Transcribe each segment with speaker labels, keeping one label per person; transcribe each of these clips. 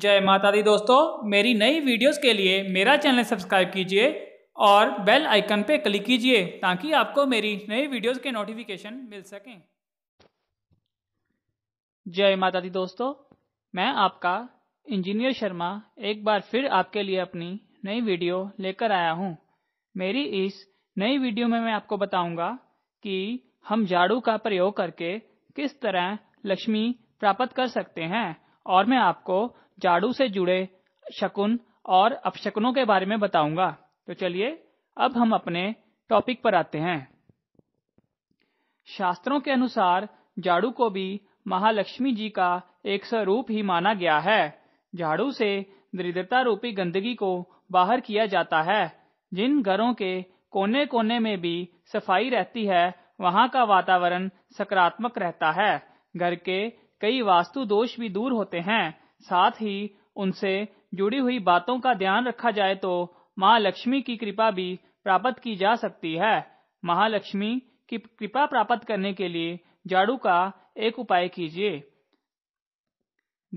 Speaker 1: जय माता दी दोस्तों मेरी नई वीडियोस के लिए मेरा चैनल सब्सक्राइब कीजिए और बेल आइकन पे क्लिक कीजिए ताकि आपको मेरी नई वीडियोस के नोटिफिकेशन मिल सकें जय माता दी दोस्तों मैं आपका इंजीनियर शर्मा एक बार फिर आपके लिए अपनी नई वीडियो लेकर आया हूँ मेरी इस नई वीडियो में मैं आपको बताऊंगा कि हम झाड़ू का प्रयोग करके किस तरह लक्ष्मी प्राप्त कर सकते हैं और मैं आपको जाडू से जुड़े शकुन और अपशकुनों के बारे में बताऊंगा तो चलिए अब हम अपने टॉपिक पर आते हैं शास्त्रों के अनुसार जाडू को भी महालक्ष्मी जी का एक स्वरूप ही माना गया है झाड़ू से दृढ़ता रूपी गंदगी को बाहर किया जाता है जिन घरों के कोने कोने में भी सफाई रहती है वहाँ का वातावरण सकारात्मक रहता है घर के कई वास्तु दोष भी दूर होते हैं साथ ही उनसे जुड़ी हुई बातों का ध्यान रखा जाए तो माँ लक्ष्मी की कृपा भी प्राप्त की जा सकती है महालक्ष्मी की कृपा प्राप्त करने के लिए झाड़ू का एक उपाय कीजिए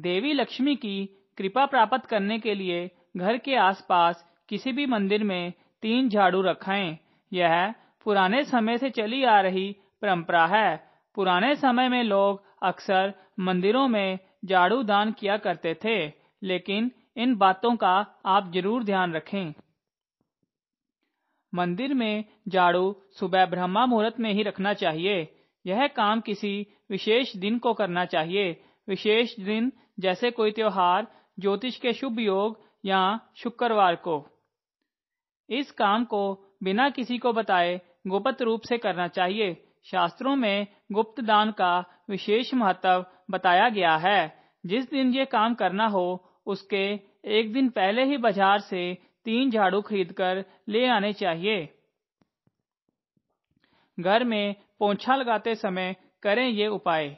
Speaker 1: देवी लक्ष्मी की कृपा प्राप्त करने के लिए घर के आसपास किसी भी मंदिर में तीन झाड़ू रखाए यह पुराने समय से चली आ रही परंपरा है पुराने समय में लोग अक्सर मंदिरों में झाड़ू दान किया करते थे लेकिन इन बातों का आप जरूर ध्यान रखें मंदिर में झाड़ू सुबह ब्रह्मा मुहूर्त में ही रखना चाहिए यह काम किसी विशेष दिन को करना चाहिए विशेष दिन जैसे कोई त्योहार ज्योतिष के शुभ योग या शुक्रवार को इस काम को बिना किसी को बताए गुप्त रूप से करना चाहिए शास्त्रों में गुप्त दान का विशेष महत्व बताया गया है जिस दिन ये काम करना हो उसके एक दिन पहले ही बाजार से तीन झाड़ू खरीद कर ले आने चाहिए घर में पोछा लगाते समय करें ये उपाय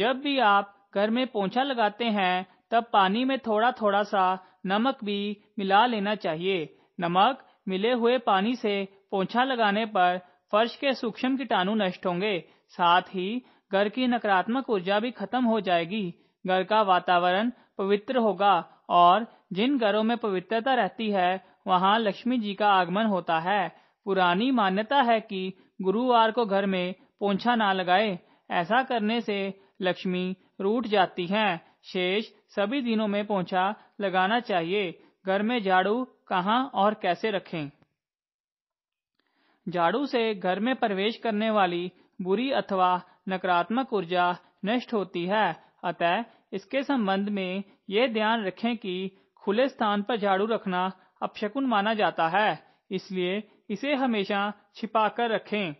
Speaker 1: जब भी आप घर में पोछा लगाते हैं तब पानी में थोड़ा थोड़ा सा नमक भी मिला लेना चाहिए नमक मिले हुए पानी से पोछा लगाने पर फर्श के सूक्ष्म कीटाणु नष्ट होंगे साथ ही घर की नकारात्मक ऊर्जा भी खत्म हो जाएगी घर का वातावरण पवित्र होगा और जिन घरों में पवित्रता रहती है वहाँ लक्ष्मी जी का आगमन होता है पुरानी मान्यता है कि गुरुवार को घर में पोंछा ना लगाए ऐसा करने से लक्ष्मी रूठ जाती हैं शेष सभी दिनों में पोंछा लगाना चाहिए घर में झाड़ू कहाँ और कैसे रखें झाड़ू से घर में प्रवेश करने वाली बुरी अथवा नकारात्मक ऊर्जा नष्ट होती है अतः इसके संबंध में यह ध्यान रखें कि खुले स्थान पर झाड़ू रखना अपशकुन माना जाता है इसलिए इसे हमेशा छिपा कर रखें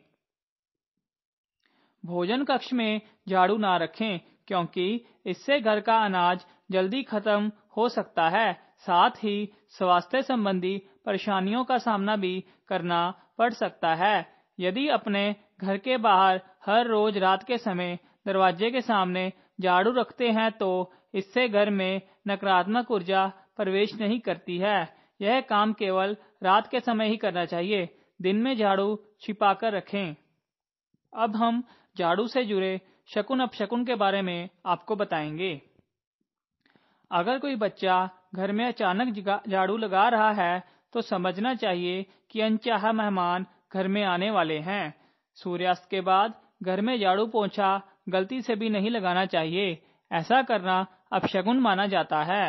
Speaker 1: भोजन कक्ष में झाड़ू ना रखें क्योंकि इससे घर का अनाज जल्दी खत्म हो सकता है साथ ही स्वास्थ्य संबंधी परेशानियों का सामना भी करना पड़ सकता है यदि अपने घर के बाहर हर रोज रात के समय दरवाजे के सामने झाड़ू रखते हैं तो इससे घर में नकारात्मक ऊर्जा प्रवेश नहीं करती है यह काम केवल रात के समय ही करना चाहिए दिन में झाड़ू छिपा कर रखे अब हम झाड़ू से जुड़े शकुन अपशकुन के बारे में आपको बताएंगे अगर कोई बच्चा घर में अचानक झाड़ू लगा रहा है तो समझना चाहिए कि अनचाहा मेहमान घर में आने वाले हैं सूर्यास्त के बाद घर में झाड़ू पोछा गलती से भी नहीं लगाना चाहिए ऐसा करना अपशगुन माना जाता है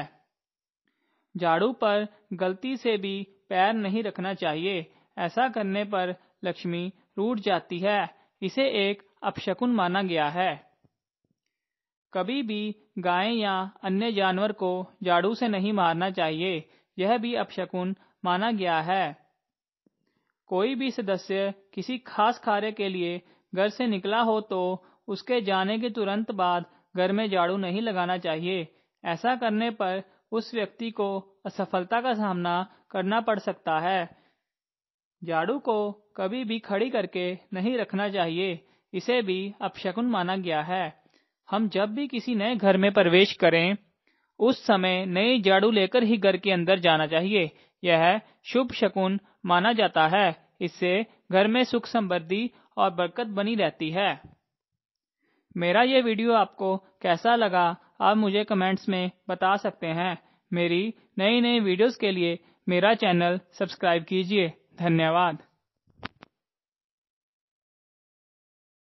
Speaker 1: झाड़ू पर गलती से भी पैर नहीं रखना चाहिए ऐसा करने पर लक्ष्मी रूठ जाती है इसे एक अपशकुन माना गया है कभी भी गाय या अन्य जानवर को झाड़ू से नहीं मारना चाहिए यह भी अपशकुन माना गया है कोई भी सदस्य किसी खास कार्य के लिए घर से निकला हो तो उसके जाने के तुरंत बाद घर में झाड़ू नहीं लगाना चाहिए ऐसा करने पर उस व्यक्ति को असफलता का सामना करना पड़ सकता है झाड़ू को कभी भी खड़ी करके नहीं रखना चाहिए इसे भी अपशकुन माना गया है हम जब भी किसी नए घर में प्रवेश करें उस समय नए झाड़ू लेकर ही घर के अंदर जाना चाहिए यह शुभ शकुन माना जाता है इससे घर में सुख समृद्धि और बरकत बनी रहती है मेरा ये वीडियो आपको कैसा लगा आप मुझे कमेंट्स में बता सकते हैं मेरी नई नई वीडियोस के लिए मेरा चैनल सब्सक्राइब कीजिए धन्यवाद